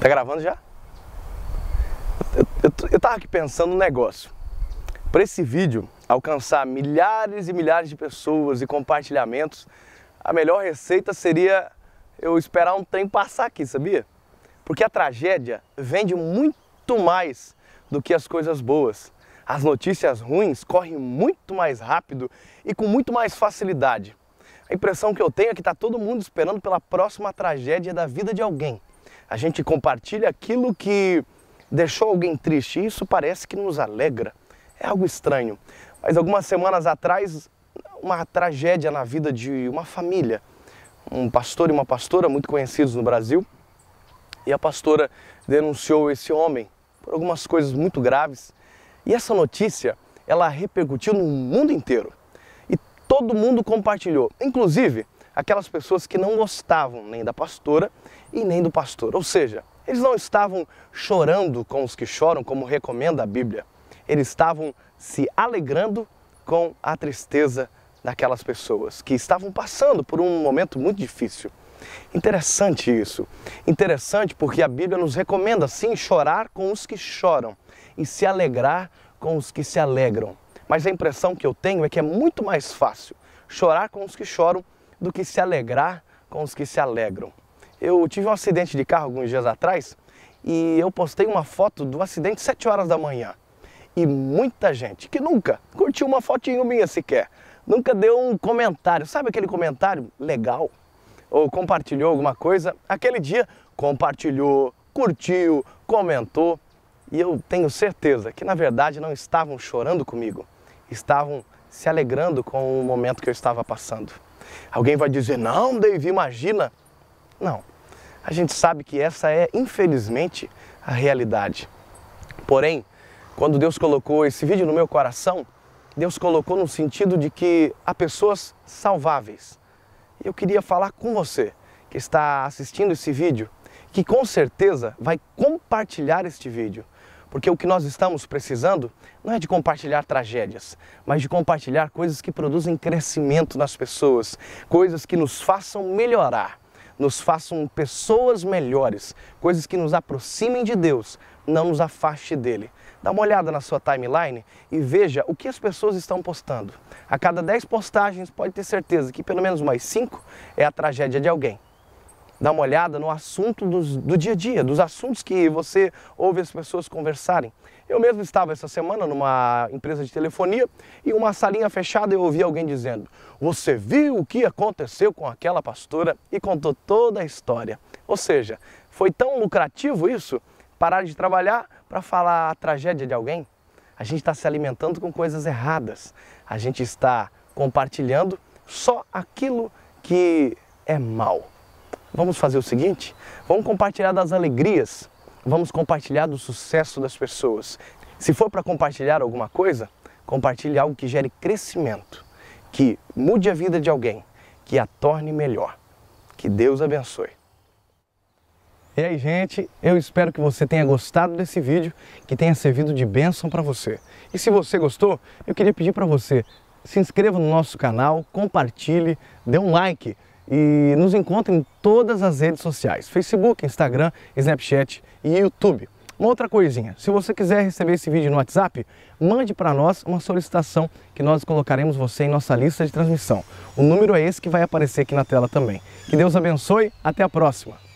Tá gravando já? Eu, eu, eu tava aqui pensando um negócio. Para esse vídeo alcançar milhares e milhares de pessoas e compartilhamentos, a melhor receita seria eu esperar um trem passar aqui, sabia? Porque a tragédia vende muito mais do que as coisas boas. As notícias ruins correm muito mais rápido e com muito mais facilidade. A impressão que eu tenho é que está todo mundo esperando pela próxima tragédia da vida de alguém. A gente compartilha aquilo que deixou alguém triste e isso parece que nos alegra. É algo estranho. Mas algumas semanas atrás, uma tragédia na vida de uma família. Um pastor e uma pastora muito conhecidos no Brasil. E a pastora denunciou esse homem por algumas coisas muito graves. E essa notícia, ela repercutiu no mundo inteiro. E todo mundo compartilhou. Inclusive, aquelas pessoas que não gostavam nem da pastora e nem do pastor. Ou seja, eles não estavam chorando com os que choram, como recomenda a Bíblia. Eles estavam se alegrando com a tristeza daquelas pessoas que estavam passando por um momento muito difícil. Interessante isso. Interessante porque a Bíblia nos recomenda sim chorar com os que choram e se alegrar com os que se alegram. Mas a impressão que eu tenho é que é muito mais fácil chorar com os que choram do que se alegrar com os que se alegram. Eu tive um acidente de carro alguns dias atrás e eu postei uma foto do acidente 7 horas da manhã. E muita gente que nunca curtiu uma fotinho minha sequer, nunca deu um comentário, sabe aquele comentário legal? Ou compartilhou alguma coisa, aquele dia compartilhou, curtiu, comentou. E eu tenho certeza que na verdade não estavam chorando comigo, estavam se alegrando com o momento que eu estava passando. Alguém vai dizer, não, Dave, imagina. Não. A gente sabe que essa é, infelizmente, a realidade. Porém, quando Deus colocou esse vídeo no meu coração, Deus colocou no sentido de que há pessoas salváveis. Eu queria falar com você que está assistindo esse vídeo, que com certeza vai compartilhar este vídeo, porque o que nós estamos precisando não é de compartilhar tragédias, mas de compartilhar coisas que produzem crescimento nas pessoas, coisas que nos façam melhorar, nos façam pessoas melhores, coisas que nos aproximem de Deus, não nos afaste dele. Dá uma olhada na sua timeline e veja o que as pessoas estão postando. A cada 10 postagens, pode ter certeza que pelo menos mais 5 é a tragédia de alguém dar uma olhada no assunto dos, do dia a dia, dos assuntos que você ouve as pessoas conversarem. Eu mesmo estava essa semana numa empresa de telefonia e uma salinha fechada eu ouvi alguém dizendo: Você viu o que aconteceu com aquela pastora? E contou toda a história. Ou seja, foi tão lucrativo isso? Parar de trabalhar para falar a tragédia de alguém? A gente está se alimentando com coisas erradas. A gente está compartilhando só aquilo que é mal. Vamos fazer o seguinte? Vamos compartilhar das alegrias, vamos compartilhar do sucesso das pessoas. Se for para compartilhar alguma coisa, compartilhe algo que gere crescimento, que mude a vida de alguém, que a torne melhor. Que Deus abençoe. E aí, gente, eu espero que você tenha gostado desse vídeo, que tenha servido de bênção para você. E se você gostou, eu queria pedir para você se inscreva no nosso canal, compartilhe, dê um like e nos encontre em todas as redes sociais, Facebook, Instagram, Snapchat e YouTube. Uma outra coisinha, se você quiser receber esse vídeo no WhatsApp, mande para nós uma solicitação que nós colocaremos você em nossa lista de transmissão. O número é esse que vai aparecer aqui na tela também. Que Deus abençoe, até a próxima!